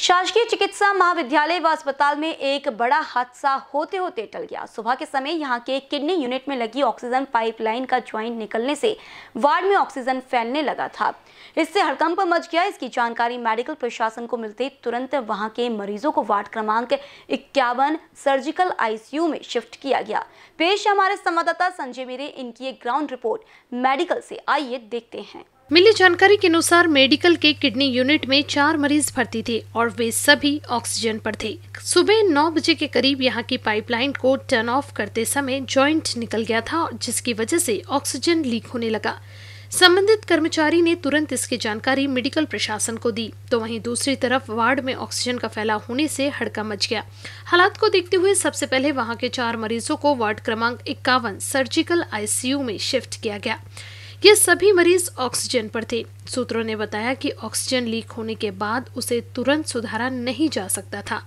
शासकीय चिकित्सा महाविद्यालय व अस्पताल में एक बड़ा हादसा होते होते टल गया सुबह के समय यहां के किडनी यूनिट में लगी ऑक्सीजन पाइपलाइन का ज्वाइंट निकलने से वार्ड में ऑक्सीजन फैलने लगा था इससे हड़कंप मच गया इसकी जानकारी मेडिकल प्रशासन को मिलते तुरंत वहां के मरीजों को वार्ड क्रमांक इक्यावन सर्जिकल आईसीयू में शिफ्ट किया गया पेश हमारे संवाददाता संजय मेरे इनकी एक ग्राउंड रिपोर्ट मेडिकल से आइए देखते हैं मिली जानकारी के अनुसार मेडिकल के किडनी यूनिट में चार मरीज भर्ती थे और वे सभी ऑक्सीजन पर थे सुबह नौ बजे के करीब यहाँ की पाइपलाइन को टर्न ऑफ करते समय जॉइंट निकल गया था जिसकी वजह से ऑक्सीजन लीक होने लगा संबंधित कर्मचारी ने तुरंत इसकी जानकारी मेडिकल प्रशासन को दी तो वहीं दूसरी तरफ वार्ड में ऑक्सीजन का फैलाव होने से हड़का मच गया हालात को देखते हुए सबसे पहले वहां के चार मरीजों को वार्ड क्रमांक इक्यावन सर्जिकल आईसीयू में शिफ्ट किया गया ये सभी मरीज ऑक्सीजन पर थे सूत्रों ने बताया कि ऑक्सीजन लीक होने के बाद उसे तुरंत सुधारा नहीं जा सकता था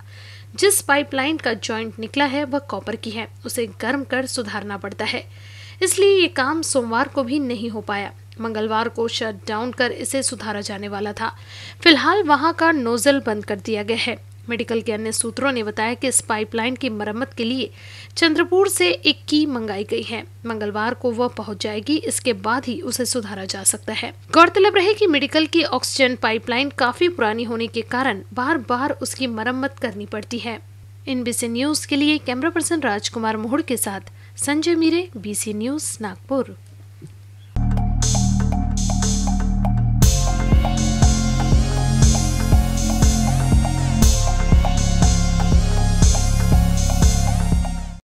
जिस पाइपलाइन का जॉइंट निकला है वह कॉपर की है उसे गर्म कर सुधारना पड़ता है इसलिए ये काम सोमवार को भी नहीं हो पाया मंगलवार को शट डाउन कर इसे सुधारा जाने वाला था फिलहाल वहां का नोजल बंद कर दिया गया है मेडिकल के अन्य सूत्रों ने बताया कि इस पाइपलाइन की मरम्मत के लिए चंद्रपुर से एक की मंगाई गई है मंगलवार को वह पहुंच जाएगी इसके बाद ही उसे सुधारा जा सकता है गौरतलब रहे कि मेडिकल की ऑक्सीजन पाइपलाइन काफी पुरानी होने के कारण बार बार उसकी मरम्मत करनी पड़ती है इनबीसी न्यूज के लिए कैमरा पर्सन राजकुमार मोहड़ के साथ संजय मीरे बीसी न्यूज नागपुर